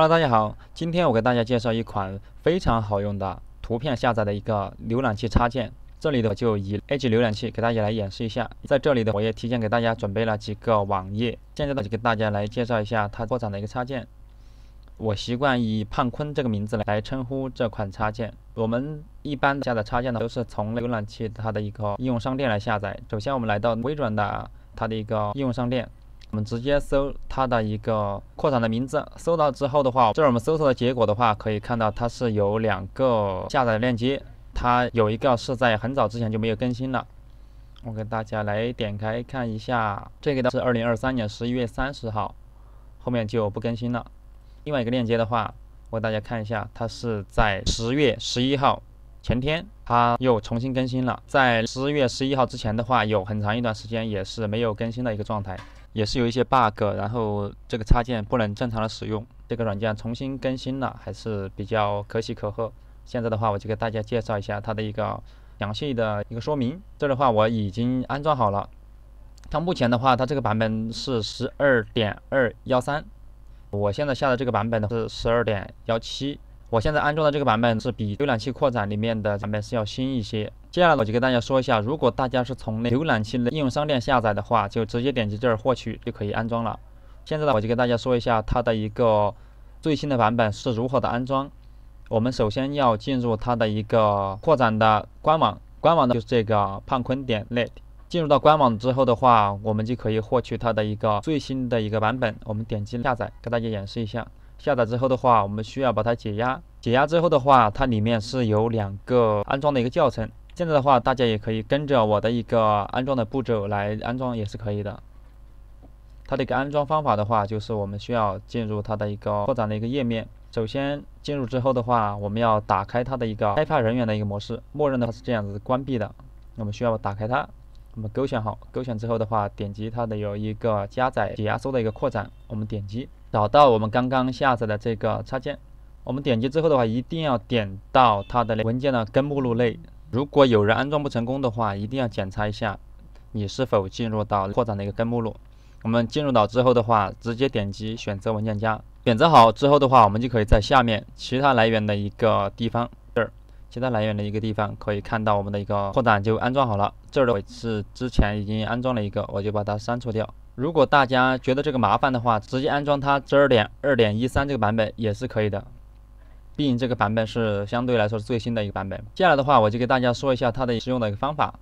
Hello，大家好，今天我给大家介绍一款非常好用的图片下载的一个浏览器插件。这里的就以 Edge 浏览器给大家来演示一下。在这里的我也提前给大家准备了几个网页，现在呢就给大家来介绍一下它扩展的一个插件。我习惯以“胖坤”这个名字来来称呼这款插件。我们一般下载插件呢都是从浏览器它的一个应用商店来下载。首先我们来到微软的它的一个应用商店。我们直接搜它的一个扩展的名字，搜到之后的话，这儿我们搜索的结果的话，可以看到它是有两个下载链接，它有一个是在很早之前就没有更新了，我给大家来点开看一下，这个呢是二零二三年十一月三十号，后面就不更新了。另外一个链接的话，我给大家看一下，它是在十月十一号前天，它又重新更新了，在十月十一号之前的话，有很长一段时间也是没有更新的一个状态。也是有一些 bug，然后这个插件不能正常的使用。这个软件重新更新了，还是比较可喜可贺。现在的话，我就给大家介绍一下它的一个详细的一个说明。这的话我已经安装好了。它目前的话，它这个版本是十二点二幺三，我现在下的这个版本呢是十二点幺七。我现在安装的这个版本是比浏览器扩展里面的版本是要新一些。接下来我就跟大家说一下，如果大家是从浏览器应用商店下载的话，就直接点击这儿获取就可以安装了。现在呢，我就跟大家说一下它的一个最新的版本是如何的安装。我们首先要进入它的一个扩展的官网，官网呢就是这个胖坤点 net。进入到官网之后的话，我们就可以获取它的一个最新的一个版本。我们点击下载，给大家演示一下。下载之后的话，我们需要把它解压。解压之后的话，它里面是有两个安装的一个教程。现在的话，大家也可以跟着我的一个安装的步骤来安装也是可以的。它的一个安装方法的话，就是我们需要进入它的一个扩展的一个页面。首先进入之后的话，我们要打开它的一个开发人员的一个模式，默认的话是这样子关闭的，我们需要打开它，我们勾选好，勾选之后的话，点击它的有一个加载解压缩的一个扩展，我们点击。找到我们刚刚下载的这个插件，我们点击之后的话，一定要点到它的文件的根目录内。如果有人安装不成功的话，一定要检查一下你是否进入到扩展的一个根目录。我们进入到之后的话，直接点击选择文件夹，选择好之后的话，我们就可以在下面其他来源的一个地方这儿，其他来源的一个地方可以看到我们的一个扩展就安装好了。这儿是之前已经安装了一个，我就把它删除掉。如果大家觉得这个麻烦的话，直接安装它十二点二点一三这个版本也是可以的，毕竟这个版本是相对来说是最新的一个版本。接下来的话，我就给大家说一下它的使用的一个方法。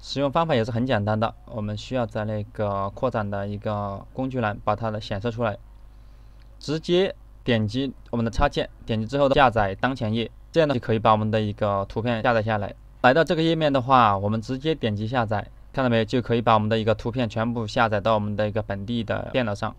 使用方法也是很简单的，我们需要在那个扩展的一个工具栏把它的显示出来，直接点击我们的插件，点击之后的下载当前页，这样呢就可以把我们的一个图片下载下来。来到这个页面的话，我们直接点击下载。看到没有？就可以把我们的一个图片全部下载到我们的一个本地的电脑上。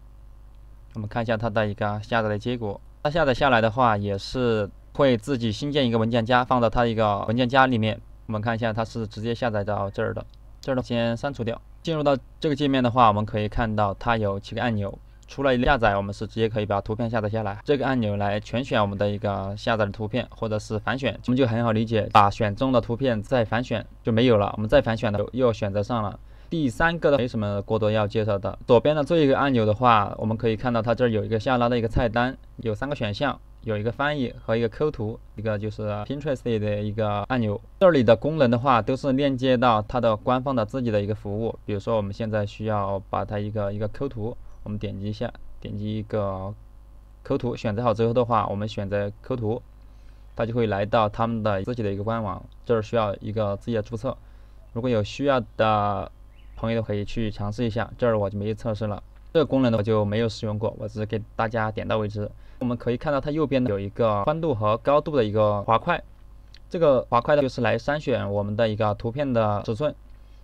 我们看一下它的一个下载的结果。它下载下来的话，也是会自己新建一个文件夹，放到它一个文件夹里面。我们看一下，它是直接下载到这儿的。这儿先删除掉。进入到这个界面的话，我们可以看到它有七个按钮。除了下载，我们是直接可以把图片下载下来。这个按钮来全选我们的一个下载的图片，或者是反选，我们就很好理解，把选中的图片再反选就没有了。我们再反选的又选择上了。第三个的没什么过多要介绍的。左边的这一个按钮的话，我们可以看到它这儿有一个下拉的一个菜单，有三个选项，有一个翻译和一个抠图，一个就是 Pinterest 的一个按钮。这里的功能的话，都是链接到它的官方的自己的一个服务。比如说我们现在需要把它一个一个抠图。我们点击一下，点击一个抠图，选择好之后的话，我们选择抠图，它就会来到他们的自己的一个官网，这儿需要一个自己的注册。如果有需要的朋友可以去尝试一下，这儿我就没有测试了。这个功能呢就没有使用过，我只是给大家点到为止。我们可以看到它右边呢有一个宽度和高度的一个滑块，这个滑块呢就是来筛选我们的一个图片的尺寸。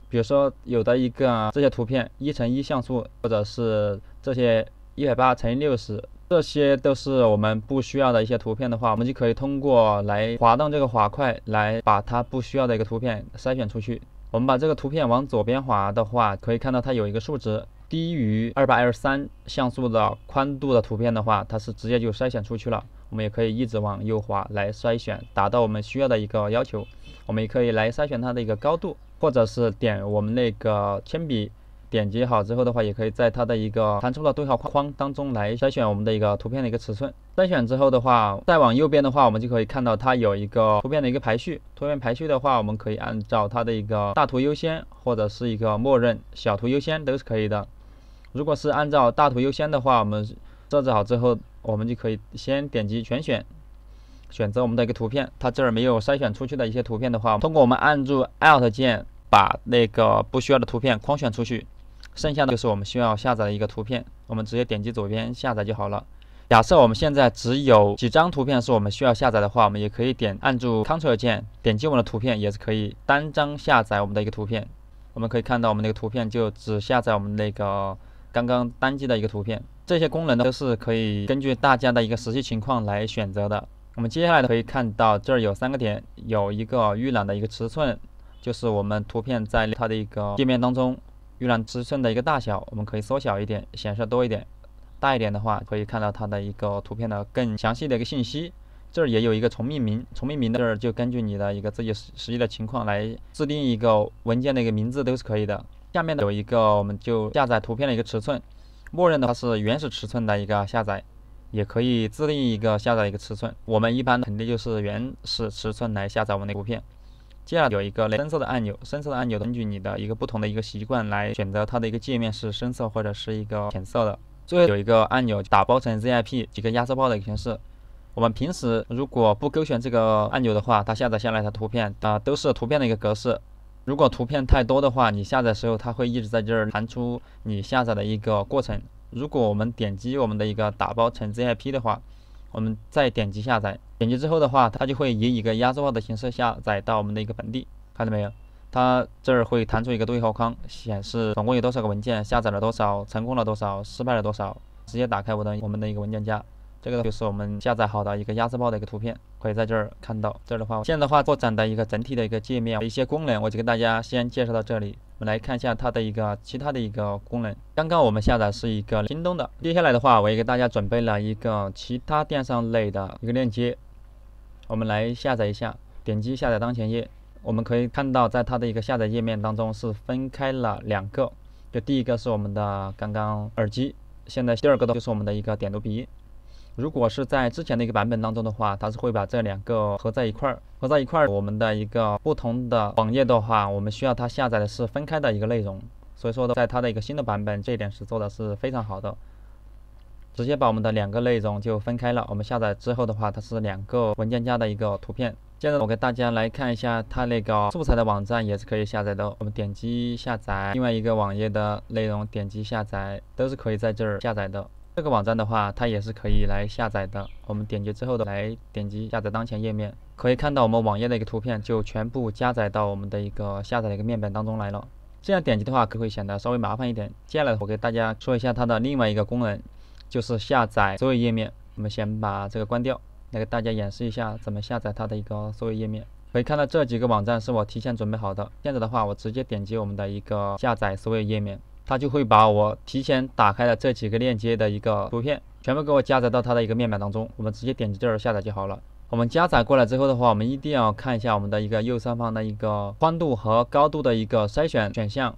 比如说有的一个这些图片一乘一像素，或者是这些一百八乘以六十，这些都是我们不需要的一些图片的话，我们就可以通过来滑动这个滑块来把它不需要的一个图片筛选出去。我们把这个图片往左边滑的话，可以看到它有一个数值低于二百二十三像素的宽度的图片的话，它是直接就筛选出去了。我们也可以一直往右滑来筛选，达到我们需要的一个要求。我们也可以来筛选它的一个高度。或者是点我们那个铅笔点击好之后的话，也可以在它的一个弹出的对话框当中来筛选我们的一个图片的一个尺寸。筛选之后的话，再往右边的话，我们就可以看到它有一个图片的一个排序。图片排序的话，我们可以按照它的一个大图优先，或者是一个默认小图优先都是可以的。如果是按照大图优先的话，我们设置好之后，我们就可以先点击全选，选择我们的一个图片。它这儿没有筛选出去的一些图片的话，通过我们按住 Alt 键。把那个不需要的图片框选出去，剩下的就是我们需要下载的一个图片。我们直接点击左边下载就好了。假设我们现在只有几张图片是我们需要下载的话，我们也可以点按住 Ctrl 键点击我们的图片，也是可以单张下载我们的一个图片。我们可以看到，我们那个图片就只下载我们那个刚刚单击的一个图片。这些功能呢都是可以根据大家的一个实际情况来选择的。我们接下来可以看到，这儿有三个点，有一个预览的一个尺寸。就是我们图片在它的一个界面当中预览尺寸的一个大小，我们可以缩小一点，显示多一点，大一点的话可以看到它的一个图片的更详细的一个信息。这儿也有一个重命名，重命名的这儿就根据你的一个自己实实际的情况来制定一个文件的一个名字都是可以的。下面呢有一个我们就下载图片的一个尺寸，默认的话是原始尺寸的一个下载，也可以自定义一个下载一个尺寸。我们一般肯定就是原始尺寸来下载我们的图片。接下来有一个深色的按钮，深色的按钮根据你的一个不同的一个习惯来选择，它的一个界面是深色或者是一个浅色的。最后有一个按钮，打包成 ZIP 几个压缩包的一个形式。我们平时如果不勾选这个按钮的话，它下载下来的图片啊都是图片的一个格式。如果图片太多的话，你下载时候它会一直在这儿弹出你下载的一个过程。如果我们点击我们的一个打包成 ZIP 的话，我们再点击下载，点击之后的话，它就会以一个压缩包的形式下载到我们的一个本地，看到没有？它这儿会弹出一个对话框，显示总共有多少个文件，下载了多少，成功了多少，失败了多少。直接打开我的我们的一个文件夹，这个就是我们下载好的一个压缩包的一个图片，可以在这儿看到。这儿的话，现在的话扩展的一个整体的一个界面，一些功能，我就跟大家先介绍到这里。我们来看一下它的一个其他的一个功能。刚刚我们下载是一个京东的，接下来的话，我也给大家准备了一个其他电商类的一个链接，我们来下载一下。点击下载当前页，我们可以看到，在它的一个下载页面当中是分开了两个，就第一个是我们的刚刚耳机，现在第二个的就是我们的一个点读笔。如果是在之前的一个版本当中的话，它是会把这两个合在一块儿，合在一块儿。我们的一个不同的网页的话，我们需要它下载的是分开的一个内容。所以说在它的一个新的版本，这一点是做的是非常好的，直接把我们的两个内容就分开了。我们下载之后的话，它是两个文件夹的一个图片。接着我给大家来看一下它那个素材的网站也是可以下载的。我们点击下载另外一个网页的内容，点击下载都是可以在这儿下载的。这个网站的话，它也是可以来下载的。我们点击之后的来点击下载当前页面，可以看到我们网页的一个图片就全部加载到我们的一个下载的一个面板当中来了。这样点击的话，可会显得稍微麻烦一点。接下来我给大家说一下它的另外一个功能，就是下载所有页面。我们先把这个关掉，来给大家演示一下怎么下载它的一个所有页面。可以看到这几个网站是我提前准备好的。现在的话，我直接点击我们的一个下载所有页面。它就会把我提前打开的这几个链接的一个图片全部给我加载到它的一个面板当中，我们直接点击这儿下载就好了。我们加载过来之后的话，我们一定要看一下我们的一个右上方的一个宽度和高度的一个筛选选项，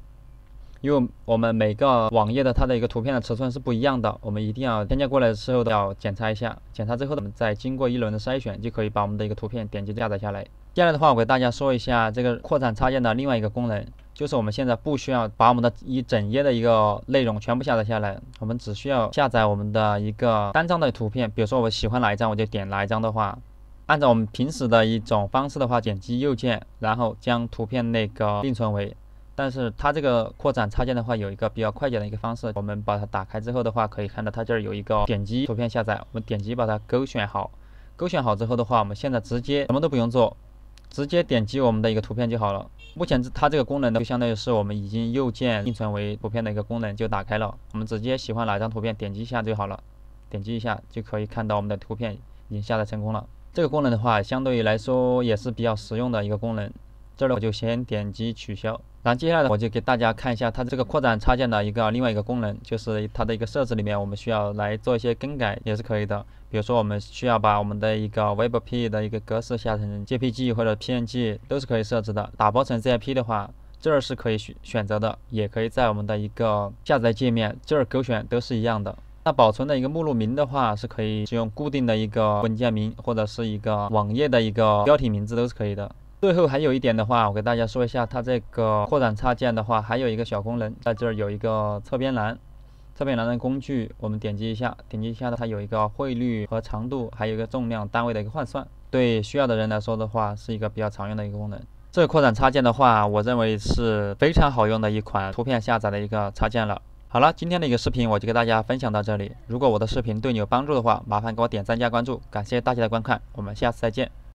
因为我们每个网页的它的一个图片的尺寸是不一样的，我们一定要添加过来的时候要检查一下，检查之后我们再经过一轮的筛选，就可以把我们的一个图片点击下载下来。接下来的话，我给大家说一下这个扩展插件的另外一个功能。就是我们现在不需要把我们的一整页的一个内容全部下载下来，我们只需要下载我们的一个单张的图片。比如说我喜欢哪一张，我就点哪一张的话，按照我们平时的一种方式的话，点击右键，然后将图片那个另存为。但是它这个扩展插件的话，有一个比较快捷的一个方式。我们把它打开之后的话，可以看到它这儿有一个点击图片下载。我们点击把它勾选好，勾选好之后的话，我们现在直接什么都不用做。直接点击我们的一个图片就好了。目前它这个功能呢，就相当于是我们已经右键另存为图片的一个功能就打开了。我们直接喜欢哪张图片，点击一下就好了。点击一下就可以看到我们的图片已经下载成功了。这个功能的话，相对于来说也是比较实用的一个功能。这儿我就先点击取消。然后接下来呢，我就给大家看一下它这个扩展插件的一个另外一个功能，就是它的一个设置里面，我们需要来做一些更改也是可以的。比如说，我们需要把我们的一个 WebP 的一个格式下成 JPG 或者 PNG 都是可以设置的。打包成 i p 的话，这儿是可以选选择的，也可以在我们的一个下载界面这儿勾选，都是一样的。那保存的一个目录名的话，是可以使用固定的一个文件名或者是一个网页的一个标题名字都是可以的。最后还有一点的话，我给大家说一下，它这个扩展插件的话，还有一个小功能，在这儿有一个侧边栏，侧边栏的工具，我们点击一下，点击一下呢，它有一个汇率和长度，还有一个重量单位的一个换算，对需要的人来说的话，是一个比较常用的一个功能。这个扩展插件的话，我认为是非常好用的一款图片下载的一个插件了。好了，今天的一个视频我就给大家分享到这里，如果我的视频对你有帮助的话，麻烦给我点赞加关注，感谢大家的观看，我们下次再见。